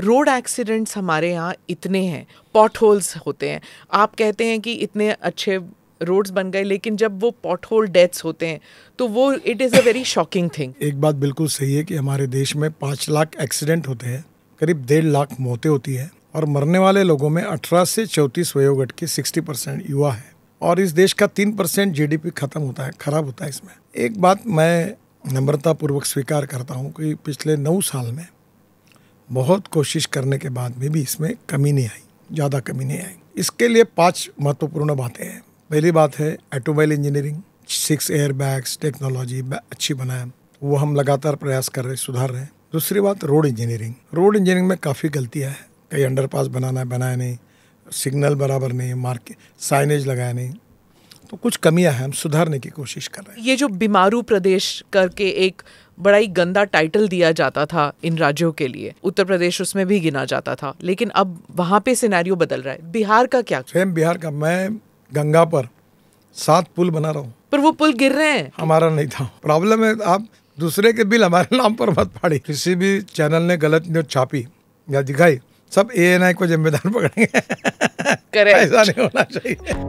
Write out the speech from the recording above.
road accidents हमारे यहाँ इतने हैं पॉट होल्स होते हैं आप कहते हैं कि इतने अच्छे रोड्स बन गए लेकिन जब वो पॉट होल डेथ्स होते हैं तो वो it is a very shocking thing एक बात बिल्कुल सही है कि हमारे देश में पाँच लाख एक्सीडेंट होते हैं करीब डेढ़ लाख मौतें होती है और मरने वाले लोगों में अठारह से चौंतीस वयोगट के सिक्सटी परसेंट युवा है और इस देश का तीन परसेंट जी खत्म होता है खराब होता है इसमें एक बात मैं नम्रतापूर्वक स्वीकार करता हूँ कि पिछले नौ साल में बहुत कोशिश करने के बाद में भी इसमें कमी नहीं आई ज़्यादा कमी नहीं आई इसके लिए पाँच महत्वपूर्ण बातें हैं पहली बात है automobile engineering six air bags technology अच्छी बनाए वो हम लगातार प्रयास कर रहे सुधार रहे हैं दूसरी बात रोड इंजीनियरिंग रोड इंजीनियरिंग में काफ़ी गलतियाँ हैं कहीं अंडरपास बनाना है बनाया नहीं सिग्नल बराबर नहीं मार्केट साइनेज लगाया नहीं तो कुछ कमियां हैं हम सुधारने की कोशिश कर रहे हैं ये जो बीमारू प्रदेश करके एक बड़ा ही गंदा टाइटल दिया जाता था इन राज्यों के लिए उत्तर प्रदेश उसमें भी गिना जाता था लेकिन अब वहाँ पे सिनेरियो बदल रहा है बिहार का क्या सेम बिहार का मैं गंगा पर सात पुल बना रहा हूँ पर वो पुल गिर रहे हैं हमारा नहीं था प्रॉब्लम है आप दूसरे के बिल हमारे नाम पर मत फाड़ी किसी भी चैनल ने गलत न्यूज छापी या दिखाई सब ए को जिम्मेदार पकड़ेंगे ऐसा नहीं होना चाहिए